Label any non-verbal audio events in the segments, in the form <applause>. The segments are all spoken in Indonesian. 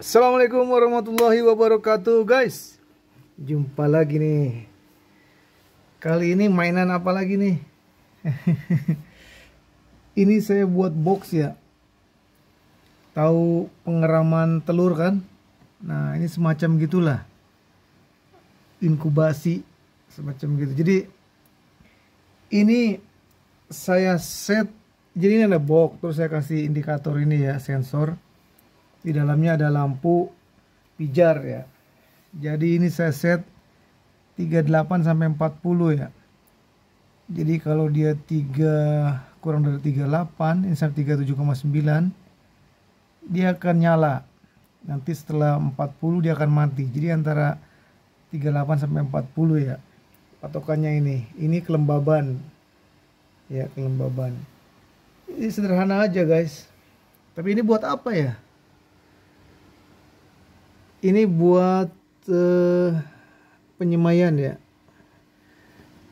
Assalamualaikum warahmatullahi wabarakatuh guys Jumpa lagi nih Kali ini mainan apa lagi nih <laughs> Ini saya buat box ya Tahu pengeraman telur kan Nah ini semacam gitulah Inkubasi Semacam gitu Jadi Ini Saya set Jadi ini ada box Terus saya kasih indikator ini ya Sensor di dalamnya ada lampu pijar ya jadi ini saya set 38 sampai 40 ya jadi kalau dia 3 kurang dari 38 ini sampai 37,9 dia akan nyala nanti setelah 40 dia akan mati jadi antara 38 sampai 40 ya patokannya ini ini kelembaban ya kelembaban ini sederhana aja guys tapi ini buat apa ya ini buat uh, penyemaian ya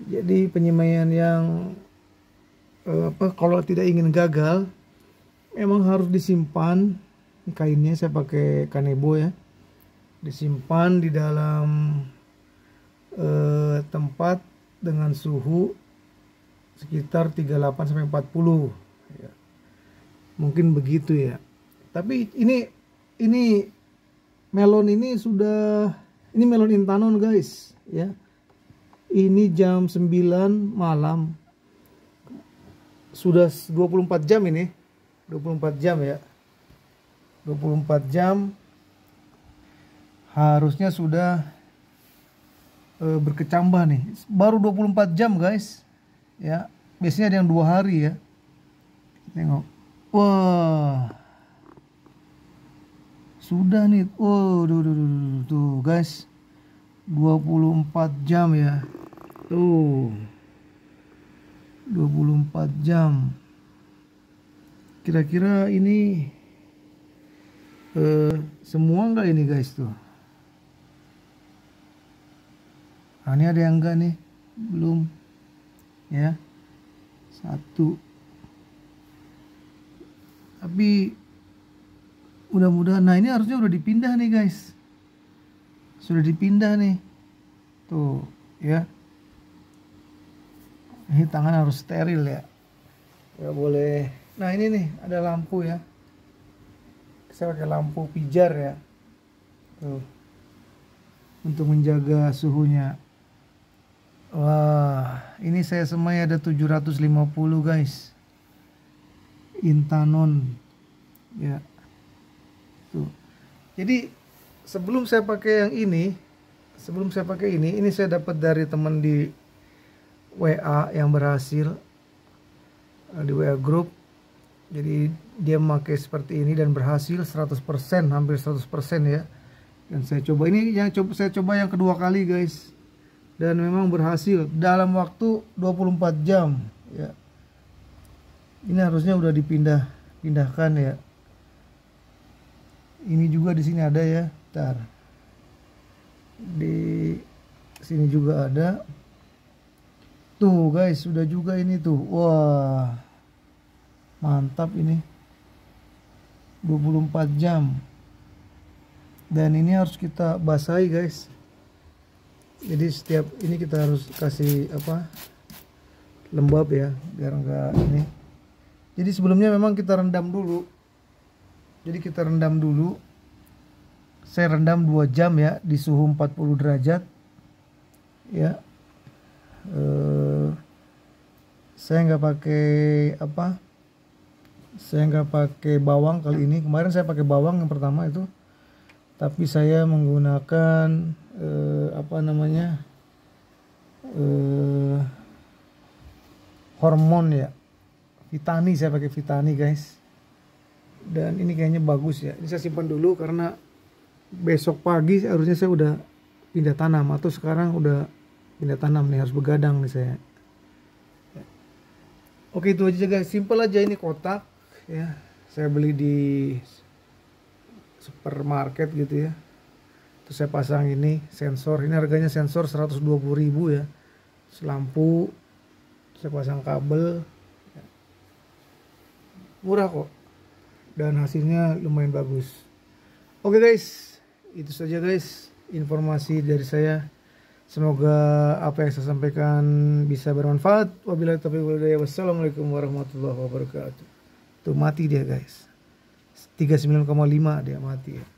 jadi penyemaian yang uh, apa kalau tidak ingin gagal memang harus disimpan ini kainnya saya pakai kanebo ya disimpan di dalam uh, tempat dengan suhu sekitar 38 sampai 40 ya. mungkin begitu ya tapi ini ini melon ini sudah ini melon intanon guys ya ini jam 9 malam sudah 24 jam ini 24 jam ya 24 jam harusnya sudah e, berkecambah nih baru 24 jam guys ya biasanya ada yang dua hari ya tengok wah sudah nih oh duh, duh, duh, duh, tuh guys 24 jam ya tuh 24 jam kira-kira ini eh, semua enggak ini guys tuh nah, ini ada yang enggak nih belum ya satu tapi mudah-mudahan nah ini harusnya udah dipindah nih guys sudah dipindah nih tuh ya ini tangan harus steril ya ya boleh nah ini nih ada lampu ya saya pakai lampu pijar ya tuh untuk menjaga suhunya wah ini saya semai ada 750 guys intanon ya Tuh. Jadi sebelum saya pakai yang ini, sebelum saya pakai ini, ini saya dapat dari teman di WA yang berhasil eh, di WA group. Jadi dia memakai seperti ini dan berhasil 100%, hampir 100% ya. Dan saya coba ini yang coba saya coba yang kedua kali, guys. Dan memang berhasil dalam waktu 24 jam ya. Ini harusnya udah dipindah pindahkan ya ini juga di sini ada ya tar di sini juga ada tuh guys sudah juga ini tuh wah mantap ini 24 jam dan ini harus kita basahi guys jadi setiap ini kita harus kasih apa lembab ya biar enggak ini jadi sebelumnya memang kita rendam dulu jadi kita rendam dulu saya rendam 2 jam ya di suhu 40 derajat ya eh, saya nggak pakai apa saya nggak pakai bawang kali ini kemarin saya pakai bawang yang pertama itu tapi saya menggunakan eh, apa namanya eh, hormon ya vitani saya pakai vitani guys dan ini kayaknya bagus ya ini saya simpan dulu karena besok pagi harusnya saya udah pindah tanam atau sekarang udah pindah tanam nih harus begadang nih saya oke itu aja guys simple aja ini kotak ya saya beli di supermarket gitu ya terus saya pasang ini sensor ini harganya sensor 120.000 ya selampu saya pasang kabel murah kok dan hasilnya lumayan bagus oke okay guys itu saja guys informasi dari saya semoga apa yang saya sampaikan bisa bermanfaat wabillahi taufiq walhidayah wassalamualaikum warahmatullahi wabarakatuh tuh mati dia guys 39,5 dia mati ya